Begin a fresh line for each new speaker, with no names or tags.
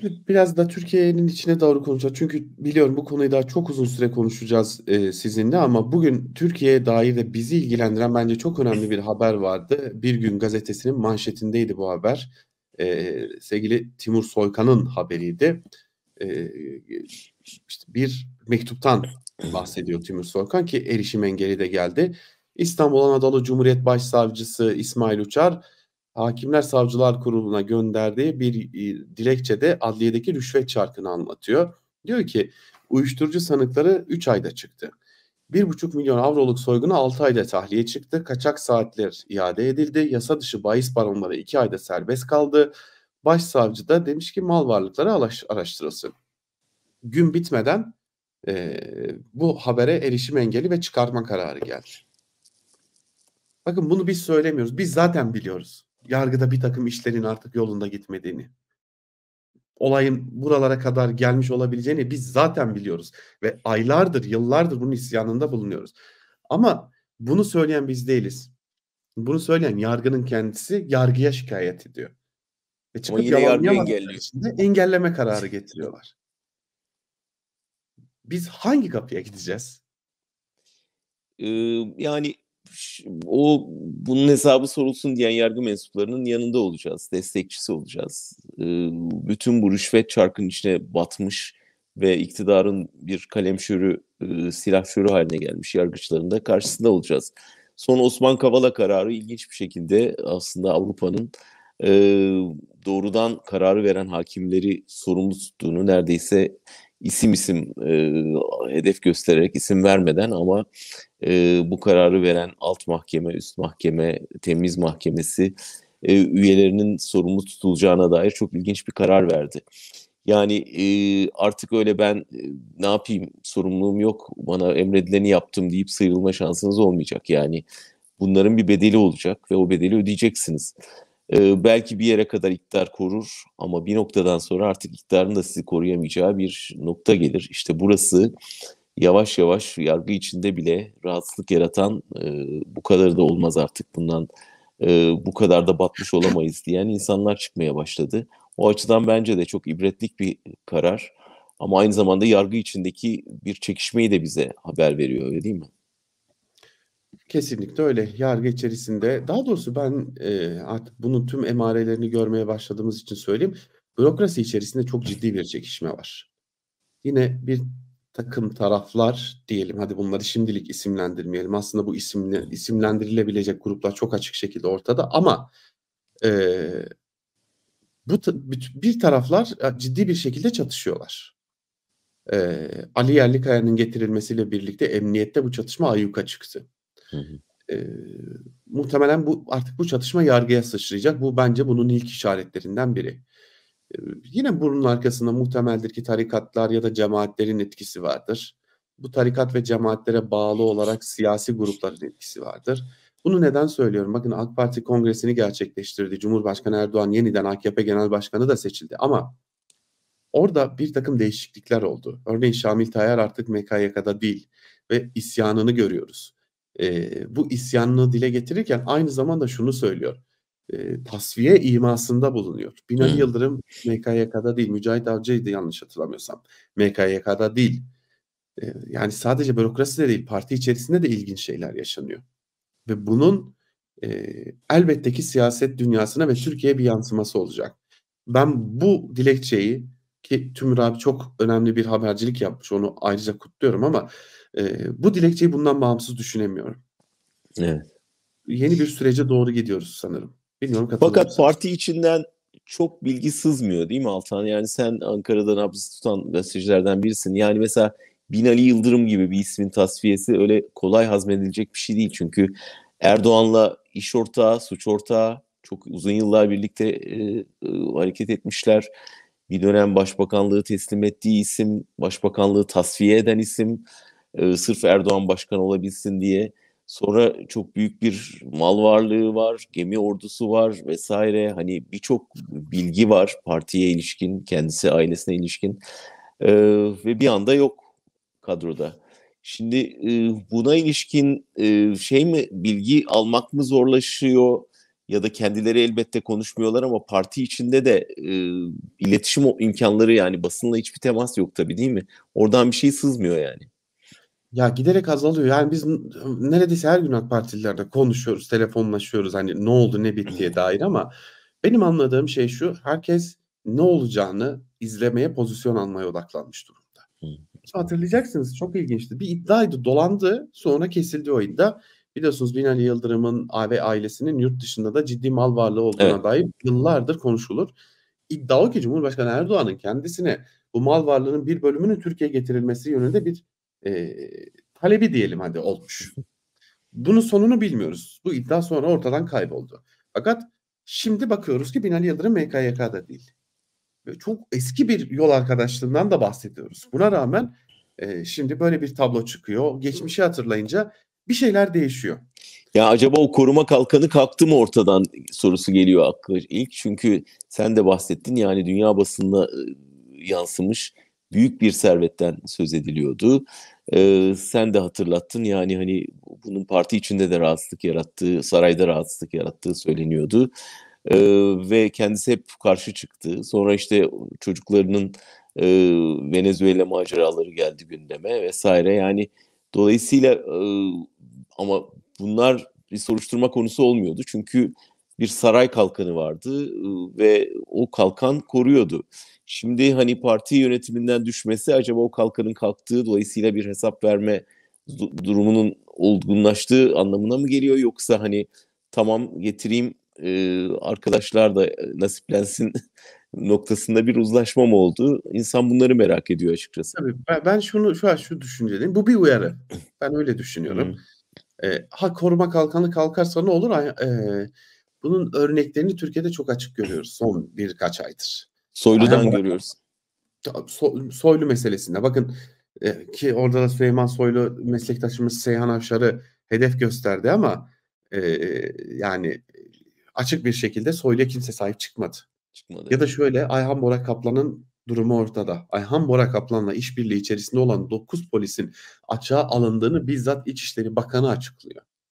Şimdi biraz da Türkiye'nin içine doğru konuşacağız. Çünkü biliyorum bu konuyu daha çok uzun süre konuşacağız e, sizinle ama bugün Türkiye'ye dair de bizi ilgilendiren bence çok önemli bir haber vardı. Bir gün gazetesinin manşetindeydi bu haber. E, sevgili Timur Soykan'ın haberiydi. E, işte bir mektuptan bahsediyor Timur Soykan ki erişim engeli de geldi. İstanbul Anadolu Cumhuriyet Başsavcısı İsmail Uçar Hakimler Savcılar Kurulu'na gönderdiği bir e, dilekçede adliyedeki rüşvet çarkını anlatıyor. Diyor ki uyuşturucu sanıkları 3 ayda çıktı. 1,5 milyon avroluk soygunu 6 ayda tahliye çıktı. Kaçak saatler iade edildi. Yasa dışı bahis baronları 2 ayda serbest kaldı. Başsavcı da demiş ki mal varlıkları araştırılsın. Gün bitmeden e, bu habere erişim engeli ve çıkarma kararı geldi. Bakın bunu biz söylemiyoruz. Biz zaten biliyoruz yargıda bir takım işlerin artık yolunda gitmediğini, olayın buralara kadar gelmiş olabileceğini biz zaten biliyoruz ve aylardır, yıllardır bunun isyanında bulunuyoruz. Ama bunu söyleyen biz değiliz. Bunu söyleyen yargının kendisi yargıya şikayet ediyor. Ve çıkıp Ama yine yargı engelliyor. engelleme kararı getiriyorlar. Biz hangi kapıya gideceğiz? Ee, yani o bunun hesabı
sorulsun diyen yargı mensuplarının yanında olacağız, destekçisi olacağız. Ee, bütün bu rüşvet çarkının içine batmış ve iktidarın bir kalemşörü, e, silahşörü haline gelmiş yargıçların da karşısında olacağız. Son Osman Kavala kararı ilginç bir şekilde aslında Avrupa'nın e, doğrudan kararı veren hakimleri sorumlu tuttuğunu neredeyse isim isim e, hedef göstererek isim vermeden ama e, bu kararı veren alt mahkeme, üst mahkeme, temiz mahkemesi e, üyelerinin sorumlu tutulacağına dair çok ilginç bir karar verdi. Yani e, artık öyle ben e, ne yapayım sorumluluğum yok bana emredileni yaptım deyip sıyrılma şansınız olmayacak. Yani bunların bir bedeli olacak ve o bedeli ödeyeceksiniz. E, belki bir yere kadar iktidar korur ama bir noktadan sonra artık iktidarın da sizi koruyamayacağı bir nokta gelir. İşte burası yavaş yavaş yargı içinde bile rahatsızlık yaratan e, bu kadar da olmaz artık bundan e, bu kadar da batmış olamayız diyen insanlar çıkmaya başladı. O açıdan bence de çok ibretlik bir karar ama aynı zamanda yargı içindeki bir çekişmeyi de bize haber veriyor öyle değil mi?
Kesinlikle öyle. Yargı içerisinde daha doğrusu ben e, artık bunun tüm emarelerini görmeye başladığımız için söyleyeyim. Bürokrasi içerisinde çok ciddi bir çekişme var. Yine bir takım taraflar diyelim hadi bunları şimdilik isimlendirmeyelim. Aslında bu isimle, isimlendirilebilecek gruplar çok açık şekilde ortada ama e, bu bir taraflar ciddi bir şekilde çatışıyorlar. E, Ali Yerlikaya'nın getirilmesiyle birlikte emniyette bu çatışma ayyuka çıktı. Hı hı. E, muhtemelen bu artık bu çatışma yargıya sıçrayacak. Bu bence bunun ilk işaretlerinden biri. Ee, yine bunun arkasında muhtemeldir ki tarikatlar ya da cemaatlerin etkisi vardır. Bu tarikat ve cemaatlere bağlı olarak siyasi grupların etkisi vardır. Bunu neden söylüyorum? Bakın AK Parti kongresini gerçekleştirdi. Cumhurbaşkanı Erdoğan yeniden AKP Genel Başkanı da seçildi. Ama orada bir takım değişiklikler oldu. Örneğin Şamil Tayyar artık MKYK'da değil ve isyanını görüyoruz. E, bu isyanını dile getirirken aynı zamanda şunu söylüyor e, tasfiye imasında bulunuyor. Binali hmm. Yıldırım MKYK'da değil, Mücahit Avcı'ydı yanlış hatırlamıyorsam. MKYK'da değil. E, yani sadece bürokrasi de değil, parti içerisinde de ilginç şeyler yaşanıyor. Ve bunun e, elbette ki siyaset dünyasına ve Türkiye'ye bir yansıması olacak. Ben bu dilekçeyi ki Tümür abi çok önemli bir habercilik yapmış onu ayrıca kutluyorum ama e, bu dilekçeyi bundan bağımsız düşünemiyorum. Evet. Yeni bir sürece doğru gidiyoruz sanırım. Bilmiyorum Fakat parti içinden çok bilgi sızmıyor değil mi Altan?
Yani sen Ankara'da nabzı tutan gazetecilerden birisin. Yani mesela Binali Yıldırım gibi bir ismin tasfiyesi öyle kolay hazmedilecek bir şey değil. Çünkü Erdoğan'la iş ortağı, suç ortağı çok uzun yıllar birlikte e, e, hareket etmişler. Bir dönem başbakanlığı teslim ettiği isim, başbakanlığı tasfiye eden isim, e, sırf Erdoğan başkan olabilsin diye Sonra çok büyük bir mal varlığı var, gemi ordusu var vesaire. Hani birçok bilgi var partiye ilişkin, kendisi ailesine ilişkin. Ee, ve bir anda yok kadroda. Şimdi e, buna ilişkin e, şey mi bilgi almak mı zorlaşıyor ya da kendileri elbette konuşmuyorlar ama parti içinde de e, iletişim
imkanları yani basınla hiçbir temas yok tabii değil mi? Oradan bir şey sızmıyor yani. Ya giderek azalıyor. Yani biz neredeyse her gün AK Partililerle konuşuyoruz, telefonlaşıyoruz. Hani ne oldu ne bittiye dair ama benim anladığım şey şu. Herkes ne olacağını izlemeye, pozisyon almaya odaklanmış durumda. Hatırlayacaksınız çok ilginçti. Bir iddiaydı dolandı sonra kesildi o iddia. Biliyorsunuz Binali Yıldırım'ın ve ailesinin yurt dışında da ciddi mal varlığı olduğuna evet. dair yıllardır konuşulur. İddia o ki Cumhurbaşkanı Erdoğan'ın kendisine bu mal varlığının bir bölümünün Türkiye'ye getirilmesi yönünde bir e, talebi diyelim hadi olmuş. Bunun sonunu bilmiyoruz. Bu iddia sonra ortadan kayboldu. Fakat şimdi bakıyoruz ki Binali Yıldırım MKYK'da değil. Ve çok eski bir yol arkadaşlığından da bahsediyoruz. Buna rağmen e, şimdi böyle bir tablo çıkıyor. Geçmişi hatırlayınca bir şeyler değişiyor. Ya acaba o koruma kalkanı kalktı mı
ortadan sorusu geliyor aklı ilk. Çünkü sen de bahsettin yani dünya basında yansımış büyük bir servetten söz ediliyordu. Ee, sen de hatırlattın yani hani bunun parti içinde de rahatsızlık yarattığı, sarayda rahatsızlık yarattığı söyleniyordu. Ee, ve kendisi hep karşı çıktı. Sonra işte çocuklarının e, Venezuela maceraları geldi gündeme vesaire. Yani dolayısıyla e, ama bunlar bir soruşturma konusu olmuyordu. Çünkü bir saray kalkanı vardı ıı, ve o kalkan koruyordu. Şimdi hani parti yönetiminden düşmesi acaba o kalkanın kalktığı dolayısıyla bir hesap verme durumunun olgunlaştığı anlamına mı geliyor yoksa hani tamam getireyim arkadaşlar da nasiplensin noktasında bir uzlaşma mı oldu? İnsan bunları merak ediyor açıkçası.
Tabii ben, şunu şu an şu düşünceliyim. Bu bir uyarı. Ben öyle düşünüyorum. Hmm. E, ha koruma kalkanı kalkarsa ne olur? E, bunun örneklerini Türkiye'de çok açık görüyoruz son birkaç aydır. Soylu'dan yani, görüyoruz. So, soylu meselesinde bakın e, ki orada da Süleyman Soylu meslektaşımız Seyhan Avşar'ı hedef gösterdi ama e, yani açık bir şekilde Soylu'ya kimse sahip çıkmadı. Çıkmadı. Ya da şöyle Ayhan Bora Kaplan'ın durumu ortada. Ayhan Bora Kaplan'la işbirliği içerisinde olan 9 polisin açığa alındığını bizzat İçişleri Bakanı açıklıyor.